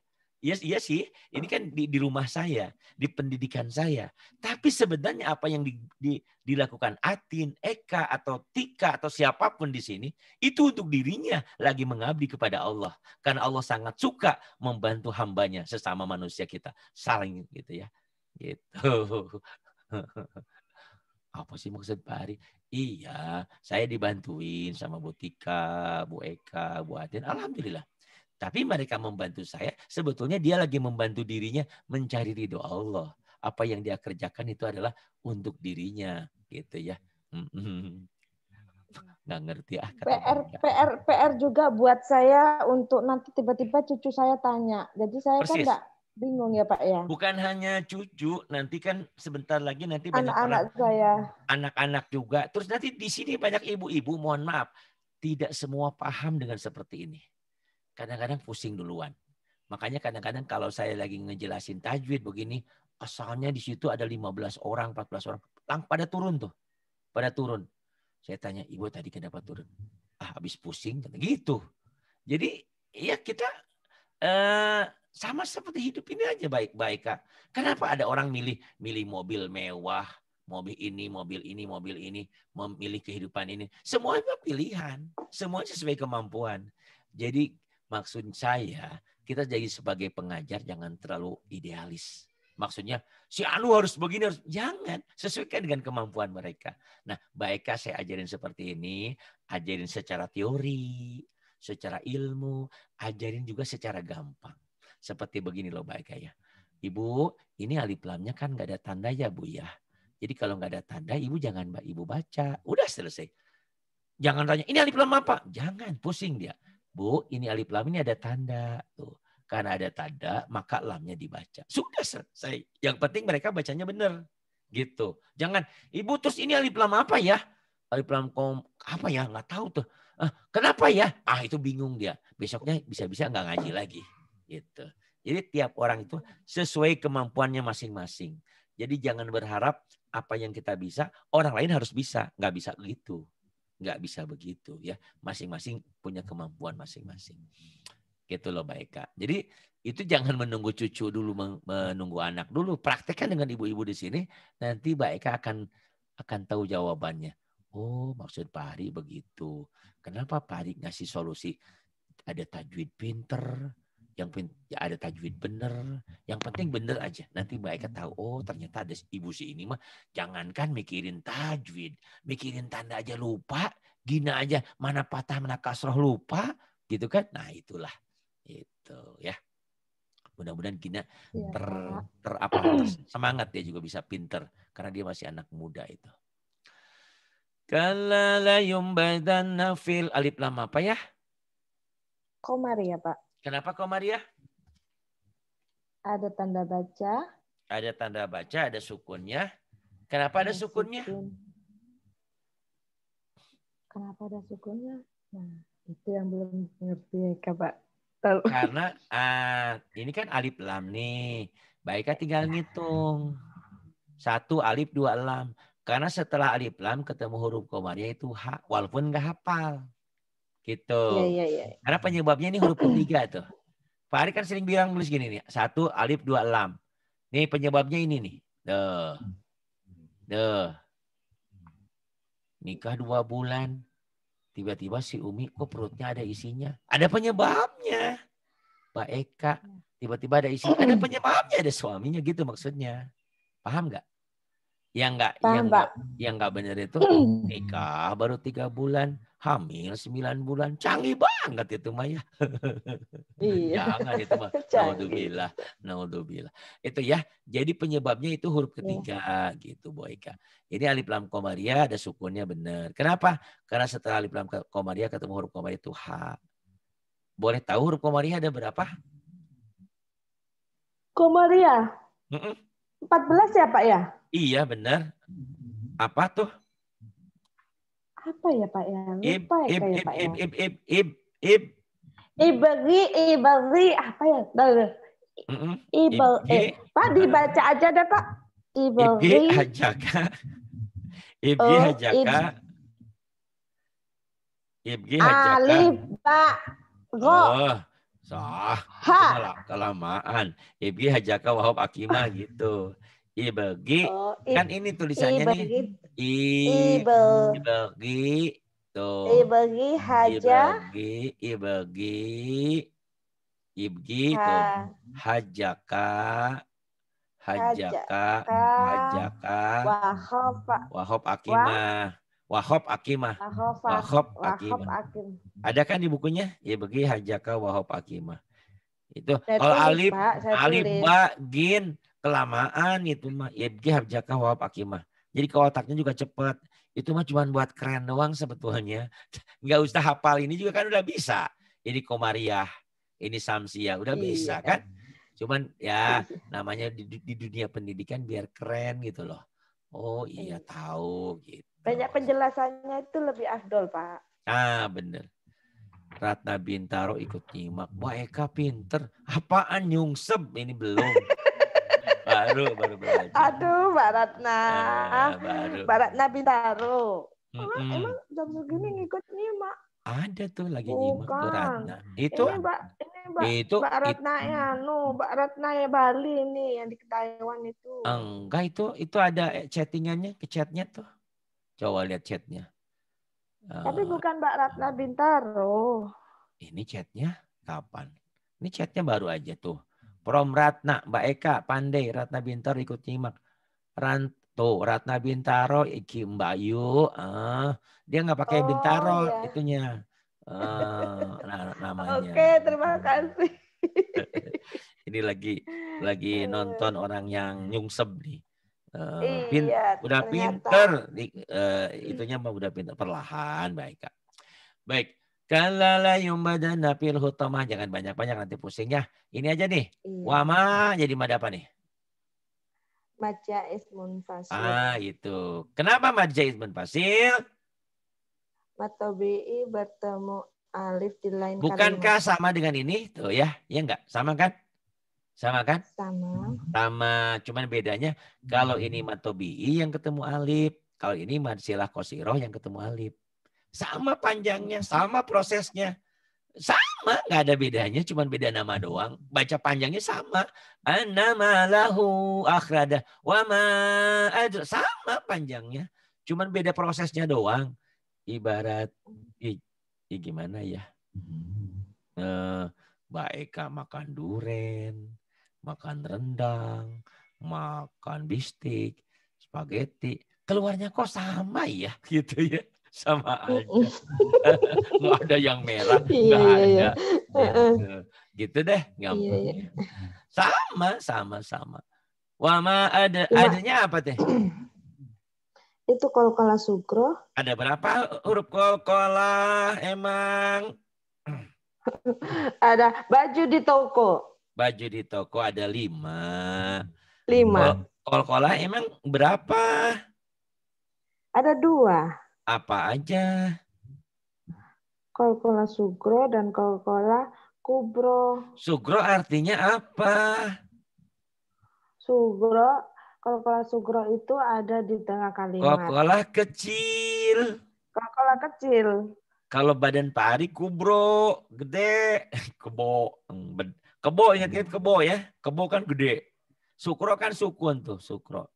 Iya, iya sih. Ini kan di, di rumah saya, di pendidikan saya. Tapi sebenarnya apa yang di, di, dilakukan Atin, Eka atau Tika atau siapapun di sini itu untuk dirinya lagi mengabdi kepada Allah. Karena Allah sangat suka membantu hambanya sesama manusia kita, saling gitu ya. Gitu. apa sih maksud Pak Ari? Iya, saya dibantuin sama Bu Tika, Bu Eka, Bu Atin. Alhamdulillah tapi mereka membantu saya, sebetulnya dia lagi membantu dirinya mencari ridho Allah. Apa yang dia kerjakan itu adalah untuk dirinya, gitu ya. Mm-hmm. Nggak ngerti ah. PR, PR, PR juga buat saya untuk nanti tiba-tiba cucu saya tanya. Jadi saya kan Persis. kan nggak bingung ya Pak ya. Bukan hanya cucu, nanti kan sebentar lagi nanti banyak anak-anak saya. Anak-anak juga. Terus nanti di sini banyak ibu-ibu, mohon maaf, tidak semua paham dengan seperti ini kadang-kadang pusing duluan. Makanya kadang-kadang kalau saya lagi ngejelasin tajwid begini, asalnya di situ ada 15 orang, 14 orang. Lang pada turun tuh. Pada turun. Saya tanya, ibu tadi kenapa turun? Ah, habis pusing. Gitu. Jadi ya kita eh, sama seperti hidup ini aja baik-baik kak. Kenapa ada orang milih milih mobil mewah, mobil ini, mobil ini, mobil ini, memilih kehidupan ini. semua itu pilihan, semua sesuai kemampuan. Jadi Maksud saya, kita jadi sebagai pengajar jangan terlalu idealis. Maksudnya si Anu harus begini harus jangan sesuaikan dengan kemampuan mereka. Nah, baiklah saya ajarin seperti ini, ajarin secara teori, secara ilmu, ajarin juga secara gampang. Seperti begini loh baiklah ya. Ibu, ini alif lamnya kan nggak ada tanda ya Bu ya. Jadi kalau nggak ada tanda, ibu jangan ibu baca. Udah selesai. Jangan tanya, ini alif lam apa? Jangan, pusing dia. Bu, ini alif lam ini ada tanda. Tuh. Karena ada tanda, maka lamnya dibaca. Sudah selesai. Yang penting mereka bacanya benar. Gitu. Jangan, ibu terus ini alif lam apa ya? Alif lam kom, apa ya? Nggak tahu tuh. Ah, kenapa ya? Ah itu bingung dia. Besoknya bisa-bisa nggak ngaji lagi. Gitu. Jadi tiap orang itu sesuai kemampuannya masing-masing. Jadi jangan berharap apa yang kita bisa, orang lain harus bisa. Nggak bisa gitu nggak bisa begitu ya masing-masing punya kemampuan masing-masing gitu loh Mbak Eka jadi itu jangan menunggu cucu dulu menunggu anak dulu praktekkan dengan ibu-ibu di sini nanti Mbak Eka akan akan tahu jawabannya oh maksud Pak Hari begitu kenapa Pak Hari ngasih solusi ada tajwid pinter yang ya ada tajwid bener yang penting bener aja nanti mereka tahu oh ternyata ada ibu si ini mah jangankan mikirin tajwid mikirin tanda aja lupa gina aja mana patah mana kasroh lupa gitu kan nah itulah itu ya mudah-mudahan gina ya. ter ter apa semangat dia juga bisa pinter karena dia masih anak muda itu Kala la yumbadanna fil alif lam apa ya? Komar ya, Pak. Kenapa kok Maria? Ada tanda baca. Ada tanda baca, ada sukunnya. Kenapa ada, ada sukunnya? Sukun. Kenapa ada sukunnya? Nah, itu yang belum ngerti ya, Pak. Karena ah, ini kan alif lam nih. Baiknya tinggal ngitung. Satu alif, dua lam. Karena setelah alif lam ketemu huruf komaria itu ha, walaupun nggak hafal. Gitu. Iya, iya, iya. Karena penyebabnya ini huruf ketiga tuh. Pak Ari kan sering bilang nulis gini nih. Satu, alif, dua, lam. Nih penyebabnya ini nih. Duh. Duh. Nikah dua bulan. Tiba-tiba si Umi kok perutnya ada isinya. Ada penyebabnya. Pak Eka tiba-tiba ada isinya. Ada penyebabnya, ada suaminya gitu maksudnya. Paham nggak? yang nggak yang nggak yang nggak bener itu nikah baru tiga bulan hamil sembilan bulan canggih banget itu Maya iya. jangan itu mah naudzubillah naudzubillah itu ya jadi penyebabnya itu huruf iya. ketiga iya. gitu Boyka ini ini alif lam komaria ya, ada sukunnya benar kenapa karena setelah alif lam komaria ya ketemu huruf komaria ya itu h boleh tahu huruf komaria ada berapa komaria empat belas ya Pak ya Iya benar. Apa tuh? Apa ya Pak ya? Lupa ib, ya, ib, ib, Pak ib, ya. ib, ib, ib, ib. Iberi, iberi, apa ya? Mm-hmm. Ibel, ib. Eh, Pak dibaca aja deh Pak. Iberi. Ibi hajaka. Ibri oh, hajaka. Ibri hajaka. Alif ba go. Oh, sah. Ha. Kelamaan. Ibri hajaka wahab akimah gitu. Ibegi. Oh, kan i, kan ini tulisannya ibegi, nih. Ibel. ibegi. Tuh. Ibegi haja. Ibegi. Ibegi. Ibegi. Ha. Tuh. Hajaka. Hajaka. Hajaka. Wahob. Wahob akimah. Wahob akimah. Wahob, akimah. Akim. Ada kan di bukunya? Ibegi hajaka wahob akimah. Itu kalau alif, alif ba, gin, kelamaan itu mah ya dia harjaka akimah. Jadi ke otaknya juga cepat. Itu mah cuma buat keren doang sebetulnya. Nggak usah hafal ini juga kan udah bisa. Ini komariah, ini samsia udah iya. bisa eh. kan. Cuman ya namanya di, di dunia pendidikan biar keren gitu loh. Oh iya, iya tahu gitu. Banyak penjelasannya itu lebih afdol Pak. Ah bener. Ratna Bintaro ikut nyimak. Wah Eka pinter. Apaan nyungsep? Ini belum. baru baru belajar. Aduh, Mbak Ratna. Ah, baru. Mbak Ratna Bintaro. Mm -mm. Emang jam segini ngikut nyimak? Ada tuh lagi nyimak Bu Ratna. Itu ini Mbak ini Mbak, itu, Mbak Ratna itu. ya, mm. no, anu, Mbak Ratna ya Bali ini yang di Taiwan itu. Enggak itu itu ada eh, chattingannya, ke chatnya tuh. Coba lihat chatnya. Tapi uh, bukan Mbak Ratna Bintaro. Ini chatnya kapan? Ini chatnya baru aja tuh. Prom Ratna, Mbak Eka, Pandai, Ratna Bintaro ikut nyimak. Rant Ratna Bintaro, Iki Mbak Yu. Uh, dia nggak pakai oh, Bintaro iya. itunya. Uh, namanya. Oke, okay, terima kasih. Ini lagi lagi nonton orang yang nyungsep nih. Uh, iya, udah pinter, uh, itunya mah udah pinter perlahan, baik kak. Baik, Kala la yumbadana fil hutamah. Jangan banyak-banyak nanti pusingnya. Ini aja nih. Iya. Wama jadi mad apa nih? Majaiz munfasil. Ah, itu. Kenapa majaiz munfasil? Matobi'i bertemu alif di lain Bukankah kalimat. sama dengan ini? Tuh ya. Ya enggak? Sama kan? Sama kan? Sama. Sama. Cuman bedanya kalau ini matobi'i yang ketemu alif. Kalau ini mansilah kosiroh yang ketemu alif. Sama panjangnya, sama prosesnya. Sama, nggak ada bedanya, cuman beda nama doang. Baca panjangnya sama. nama lahu akhrada wa ma Sama panjangnya, cuman beda prosesnya doang. Ibarat, i, i gimana ya? Eh, baik makan duren, makan rendang, makan bistik, spageti, Keluarnya kok sama ya gitu ya sama oh, aja. Oh. nggak ada yang merah, iya, nggak iya, iya. ada. Iya. Gitu. deh, iya, nggak Iya, sama, sama, sama. Wama ada ya. adanya apa teh? Itu kolkola sukro Ada berapa huruf kolkola emang? ada baju di toko. Baju di toko ada lima. Lima. Kol kolkola emang berapa? Ada dua apa aja? Kolkola sugro dan kolkola kubro. Sugro artinya apa? Sugro, kolkola sugro itu ada di tengah kalimat. Kolkola kecil. Kolkola kecil. Kalau badan pari kubro, gede, kebo, kebo ingat-ingat kebo ya, kebo kan gede. Sukro kan sukun tuh, sukro.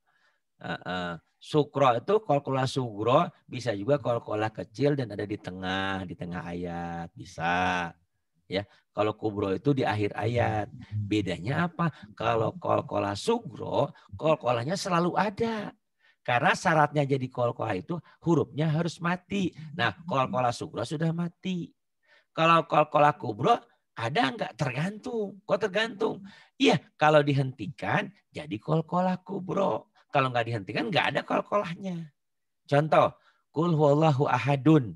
Uh -uh. Sukro itu kolkola sugro bisa juga kolkola kecil dan ada di tengah di tengah ayat bisa ya kalau kubro itu di akhir ayat bedanya apa kalau kolkola sugro kolkolanya selalu ada karena syaratnya jadi kolkola itu hurufnya harus mati nah kolkola sugro sudah mati kalau kolkola kubro ada enggak tergantung kok tergantung iya kalau dihentikan jadi kolkola kubro kalau nggak dihentikan nggak ada kol-kolahnya. Contoh, kul huwallahu ahadun.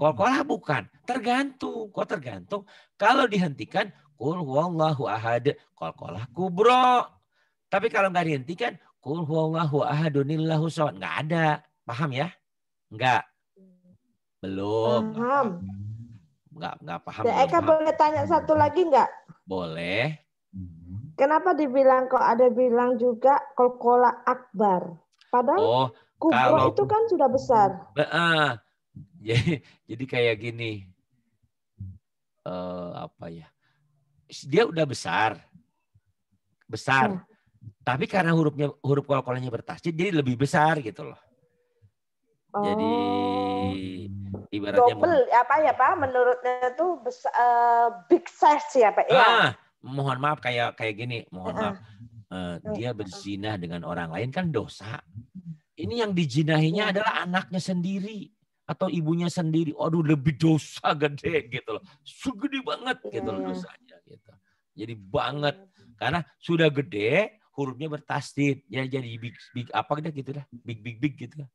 Kol-kolah bukan, tergantung. Kok tergantung? Kalau dihentikan, kul huwallahu ahad. Kol-kolah kubro. Tapi kalau nggak dihentikan, kul huwallahu ahadunillahu sawat. Nggak ada. Paham ya? Nggak. Belum. Paham. Nggak, nggak paham. Ya, Eka boleh tanya satu lagi nggak? Boleh. Kenapa dibilang kok ada bilang juga kolkola akbar? Padahal oh, kubro kalau, itu kan sudah besar. Uh, jadi, jadi kayak gini. Uh, apa ya? Dia udah besar. Besar. Hmm. Tapi karena hurufnya huruf kolkolanya bertasjid jadi lebih besar gitu loh. Oh. Jadi ibaratnya double apa ya Pak menurutnya tuh besar uh, eh, big size ya Pak. Ah, ya mohon maaf kayak kayak gini, mohon maaf uh, dia berzinah dengan orang lain kan dosa. Ini yang dijinahinya iya. adalah anaknya sendiri atau ibunya sendiri. Aduh lebih dosa gede gitu loh. Segede banget gitu loh iya. dosanya gitu. Jadi banget iya, karena sudah gede hurufnya bertasdid. Ya jadi big big apa gitu lah gitu Big big big gitu lah.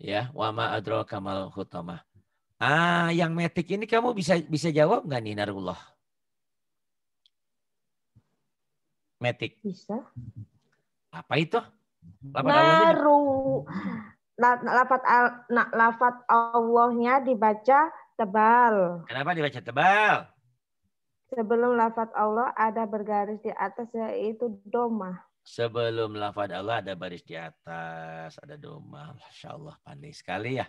Ya, wama adro kamal khutamah. Ah, yang metik ini kamu bisa bisa jawab nggak nih Narullah? Metik. Bisa. Apa itu? Lapat Naru. Lafat al, lafat Allahnya dibaca tebal. Kenapa dibaca tebal? Sebelum lafat Allah ada bergaris di atas yaitu doma. Sebelum lafat Allah ada baris di atas, ada doma. Masya Allah, pandai sekali ya.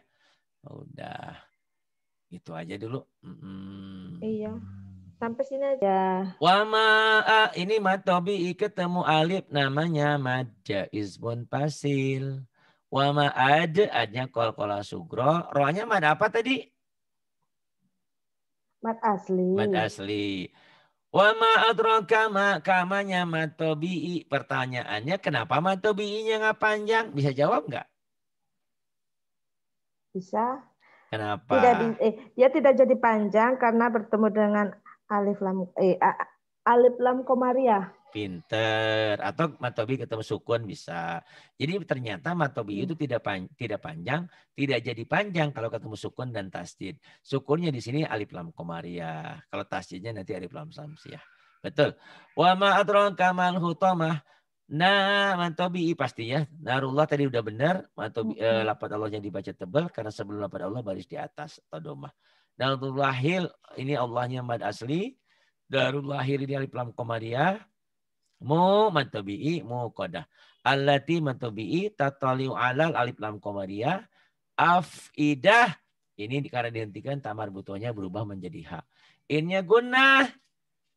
Udah. Itu aja dulu. mm Iya. Sampai sini aja. Wama ini matobi ketemu alif namanya madja isbun pasil. Wama ad adnya kol kola sugro. Rohnya mad apa tadi? Mad asli. Mad asli. Wama adroka ma kamanya matobi. Pertanyaannya kenapa matobi-nya nggak panjang? Bisa jawab nggak? Bisa. Kenapa? Tidak, eh, dia tidak jadi panjang karena bertemu dengan alif lam eh alif lam komariah. Pinter. Atau matobi ketemu sukun bisa. Jadi ternyata matobi itu hmm. tidak pan, tidak panjang, tidak jadi panjang kalau ketemu sukun dan tasdid. Sukunnya di sini alif lam komariah. Kalau tasdidnya nanti alif lam samsiah. Betul. Wa ma kamal hutomah. Nah, mantobi pastinya. ya. Narullah tadi udah benar. Mantobi, eh, lapat Allahnya dibaca tebal karena sebelum lapat Allah baris di atas atau domah. Darul lahir ini Allahnya mad asli. Darul lahir ini alif lam komariah. Mu mantobi mu koda. Alati mantobi tataliu alal alif lam komariah. Afidah ini karena dihentikan tamar butuhnya berubah menjadi ha. Innya guna.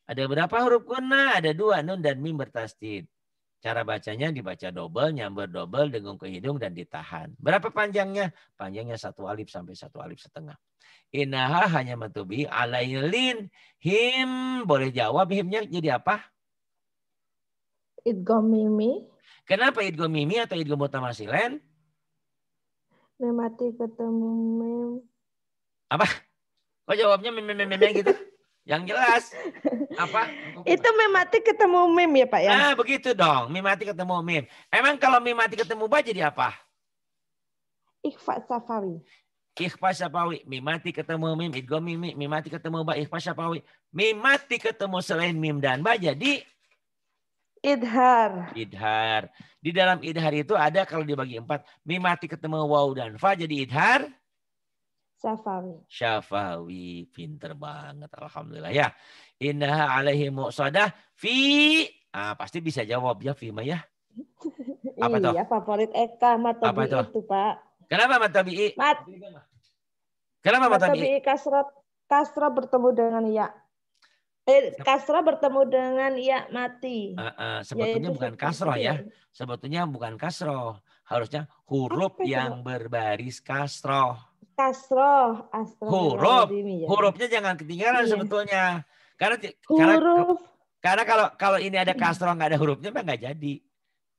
Ada berapa huruf guna? Ada dua nun dan mim bertasdid Cara bacanya dibaca double, nyamber double, dengung ke hidung dan ditahan. Berapa panjangnya? Panjangnya satu alif sampai satu alif setengah. Inaha hanya matubi alailin him. Boleh jawab himnya jadi apa? Idgomimi. Kenapa idgomimi atau idgomotamasilen? Memati ketemu mem. Apa? Kok jawabnya mem mem mem gitu? Yang jelas. Apa? Itu mimati ketemu mim ya Pak ya? Ah begitu dong, mimati ketemu mim Emang kalau mimati ketemu ba jadi apa? Ikhfa Safawi. Ikhfa Safawi, mimati ketemu mim itu mim mimati ketemu ba, ikhfa Safawi. mimati ketemu selain mim dan ba jadi Idhar. Idhar. Di dalam idhar itu ada kalau dibagi empat. mimati ketemu waw dan fa jadi idhar. Syafawi. Syafawi. Pinter banget. Alhamdulillah ya. Innaha alaihi muqsadah fi ah, pasti bisa jawab ya fi ya. Apa iya, toh? favorit Eka Matabi'i Apa itu? itu, Pak. Kenapa Matabi'i? Mat. Kenapa Matabi'i? Matabi'i kasra kasra bertemu dengan ya. Eh, kasra bertemu dengan ya mati. Uh, uh, sebetulnya Yaitu bukan kasra ya. ya. Sebetulnya bukan kasra Harusnya huruf Apa yang itu? berbaris kasra Kasroh. Huruf. Ya. Hurufnya jangan ketinggalan iya. sebetulnya. Karena huruf. Oh, karena kalau kalau ini ada hmm. kasroh nggak ada hurufnya mah nggak jadi.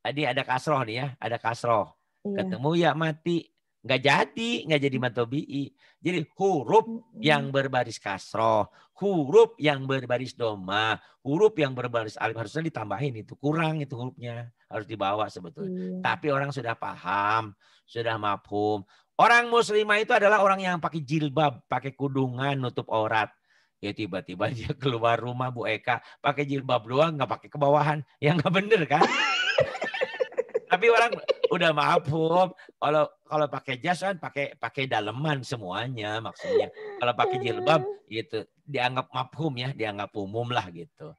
Tadi ada kasroh nih ya, ada kasroh. Iya. Ketemu ya mati, nggak jadi, nggak jadi matobi'i. Jadi huruf hmm. yang berbaris kasroh, huruf yang berbaris doma, huruf yang berbaris alif harusnya ditambahin itu kurang itu hurufnya harus dibawa sebetulnya. Iya. Tapi orang sudah paham, sudah mafhum. Orang muslimah itu adalah orang yang pakai jilbab, pakai kudungan, nutup aurat ya tiba-tiba dia keluar rumah Bu Eka pakai jilbab doang nggak pakai kebawahan ya nggak bener kan tapi orang udah maaf Hum. kalau kalau pakai jas kan pakai pakai daleman semuanya maksudnya kalau pakai jilbab iya. gitu dianggap mafhum ya dianggap umum lah gitu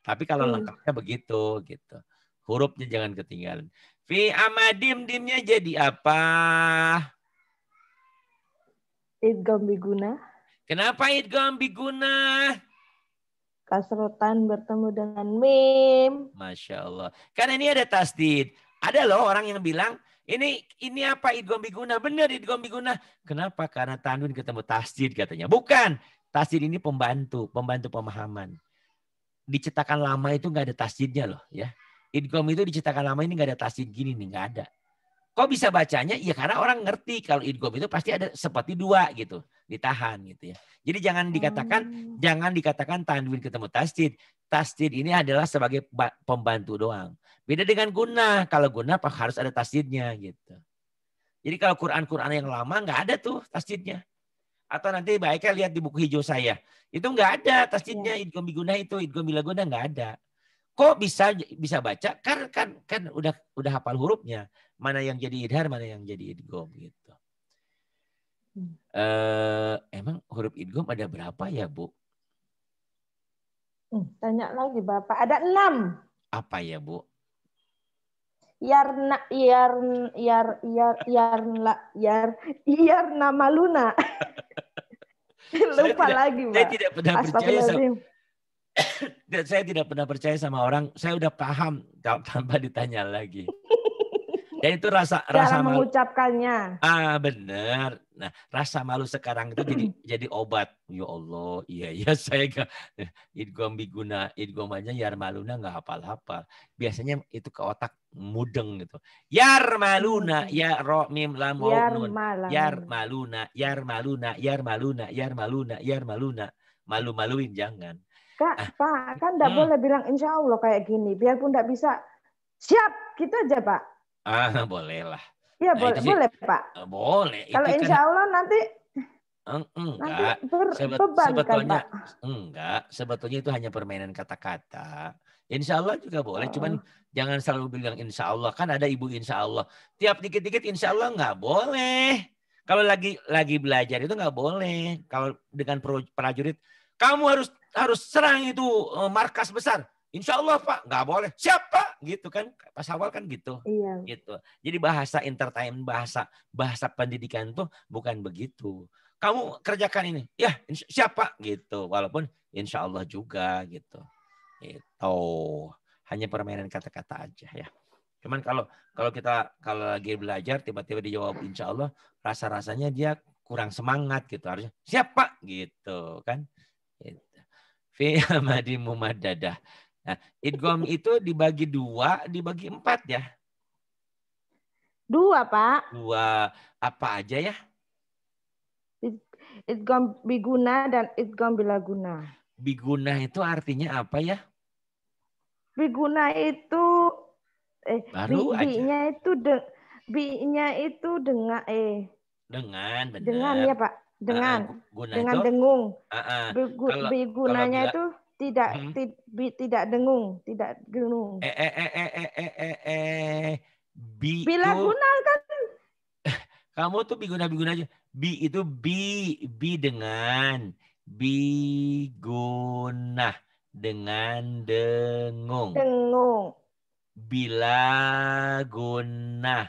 tapi kalau hmm. lengkapnya begitu gitu hurufnya jangan ketinggalan fi amadim dimnya jadi apa idgham biguna Kenapa idgham ambiguna? Kasrotan bertemu dengan mim. Masya Allah. Karena ini ada tasdid. Ada loh orang yang bilang, ini ini apa idgham ambiguna? Benar idgham ambiguna. Kenapa? Karena tanwin ketemu tasdid katanya. Bukan. Tasdid ini pembantu, pembantu pemahaman. Dicetakan lama itu nggak ada tasdidnya loh ya. Idgham itu dicetakan lama ini nggak ada tasdid gini nih, nggak ada. Kok bisa bacanya? Ya karena orang ngerti kalau idgom itu pasti ada seperti dua gitu ditahan gitu ya. Jadi jangan dikatakan hmm. jangan dikatakan tanwin ketemu tasdid. Tasdid ini adalah sebagai pembantu doang. Beda dengan guna. Kalau guna pak harus ada tasdidnya gitu. Jadi kalau Quran-Quran yang lama nggak ada tuh tasdidnya. Atau nanti baiknya lihat di buku hijau saya. Itu nggak ada tasdidnya ya. idgham guna itu, idgham bila guna nggak ada. Kok bisa bisa baca? Kan kan kan udah udah hafal hurufnya. Mana yang jadi idhar, mana yang jadi idgham gitu. Uh, emang huruf idgom ada berapa ya, Bu? Hmm, tanya lagi Bapak. Ada enam. Apa ya, Bu? Yarna, yar, yar, yar, yar, yar, yar, nama Luna. Lupa tidak, lagi, Saya tidak pernah percaya sama, saya tidak pernah percaya sama orang. Saya udah paham tanpa ditanya lagi. ya itu rasa cara rasa malu. mengucapkannya ah benar nah rasa malu sekarang itu jadi jadi obat ya Allah iya iya saya gak idgom biguna idgomannya yar maluna nggak hafal hafal biasanya itu ke otak mudeng gitu yar maluna ya ro mim lam wa nun. yar maluna yar maluna yar maluna yar maluna yar maluna malu maluin jangan kak ah. pak kan tidak hmm. boleh bilang insya Allah kayak gini biarpun tidak bisa siap gitu aja pak Ah, boleh lah. Iya, nah, boleh, boleh, Pak. Eh, boleh. Kalau itu kan insya kan... Allah nanti Enggak. Sebet, kan, sebetulnya kan, enggak. Sebetulnya itu hanya permainan kata-kata. Insya Allah juga boleh. Oh. Cuman jangan selalu bilang insya Allah. Kan ada ibu insya Allah. Tiap dikit-dikit insya Allah nggak boleh. Kalau lagi lagi belajar itu nggak boleh. Kalau dengan prajurit, kamu harus harus serang itu eh, markas besar. Insya Allah Pak, nggak boleh. Siapa? Gitu kan, pas awal kan gitu. Iya. Gitu. Jadi bahasa entertain bahasa bahasa pendidikan tuh bukan begitu. Kamu kerjakan ini, ya siapa? Gitu. Walaupun Insya Allah juga gitu. Itu hanya permainan kata-kata aja ya. Cuman kalau kalau kita kalau lagi belajar tiba-tiba dijawab Insya Allah, rasa-rasanya dia kurang semangat gitu harusnya siapa gitu kan. Gitu. Fi amadi mumadadah. Nah, idgom itu dibagi dua, dibagi empat ya? Dua, Pak. Dua. Apa aja ya? Idgom biguna dan idgom bilaguna. guna. Biguna itu artinya apa ya? Biguna itu eh Baru bi, bi-nya itu de, bi-nya itu dengan eh dengan benar. Dengan ya, Pak. Ah, dengan uh, guna dengan itu, dengung. Uh, ah, uh. Ah. Bi, gu, kalau, bi gunanya kalau bila, itu tidak hmm? ti, bi, tidak dengung, tidak dengung. Eh eh eh eh eh eh eh, eh. bi Bila itu, guna kan kamu tuh biguna guna aja. Bi itu bi bi dengan biguna dengan dengung. Dengung. Bila guna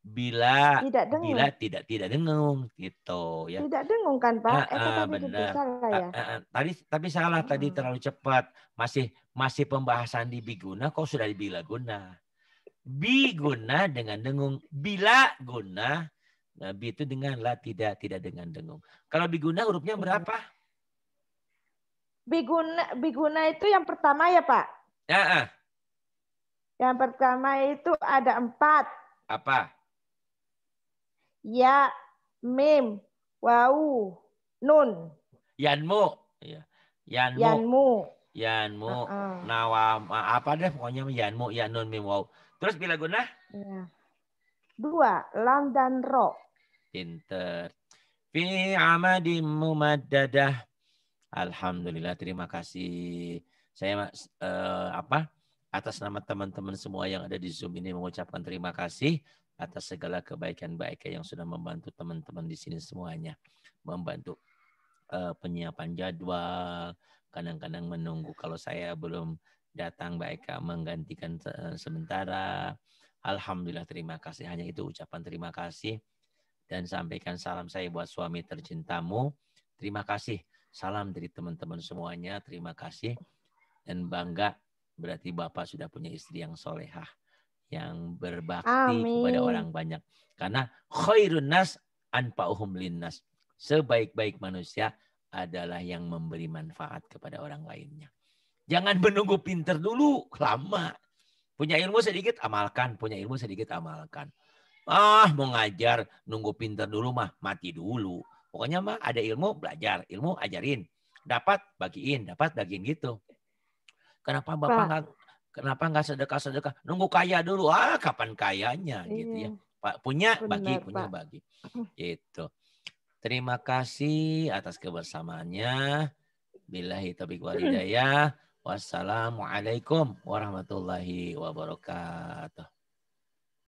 bila tidak dengung. bila tidak tidak dengung gitu ya. Tidak dengung kan Pak? Eh, ah, tadi benar. salah ya. uh, uh, tadi tapi salah hmm. tadi terlalu cepat. Masih masih pembahasan di biguna kok sudah di bila guna. Biguna dengan dengung, bila guna Nah, bi itu dengan lah tidak tidak dengan dengung. Kalau biguna hurufnya iya. berapa? Biguna biguna itu yang pertama ya Pak. Ya. Yang pertama itu ada empat. Apa? ya, mim, wau, nun. Yanmu. Iya. Yanmu. Yanmu. Yanmu. Uh -uh. Nawam. Apa deh pokoknya yanmu, ya nun, mim, wau. Terus bila guna? Ya. Dua, lam dan ro. Pinter. Fi amadim mumaddadah. Alhamdulillah, terima kasih. Saya uh, apa atas nama teman-teman semua yang ada di Zoom ini mengucapkan terima kasih atas segala kebaikan-baiknya yang sudah membantu teman-teman di sini semuanya. Membantu uh, penyiapan jadwal, kadang-kadang menunggu kalau saya belum datang baik menggantikan uh, sementara. Alhamdulillah terima kasih. Hanya itu ucapan terima kasih. Dan sampaikan salam saya buat suami tercintamu. Terima kasih. Salam dari teman-teman semuanya. Terima kasih. Dan bangga berarti Bapak sudah punya istri yang solehah yang berbakti Amin. kepada orang banyak. Karena khairun nas anfa'uhum linnas. Sebaik-baik manusia adalah yang memberi manfaat kepada orang lainnya. Jangan menunggu pinter dulu, lama. Punya ilmu sedikit amalkan, punya ilmu sedikit amalkan. Ah, mau ngajar, nunggu pinter dulu mah mati dulu. Pokoknya mah ada ilmu belajar, ilmu ajarin. Dapat bagiin, dapat bagiin gitu. Kenapa Bapak nggak Kenapa nggak sedekah-sedekah? Nunggu kaya dulu. Ah, kapan kayanya iya. gitu ya. Pak punya Benar, bagi, Pak. punya bagi. Gitu. Terima kasih atas kebersamaannya. Billahi taufiq wal Wassalamualaikum warahmatullahi wabarakatuh.